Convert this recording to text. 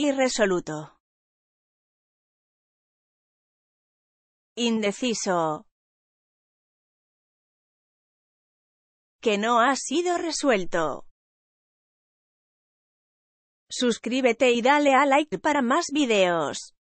Irresoluto. Indeciso. Que no ha sido resuelto. Suscríbete y dale a like para más videos.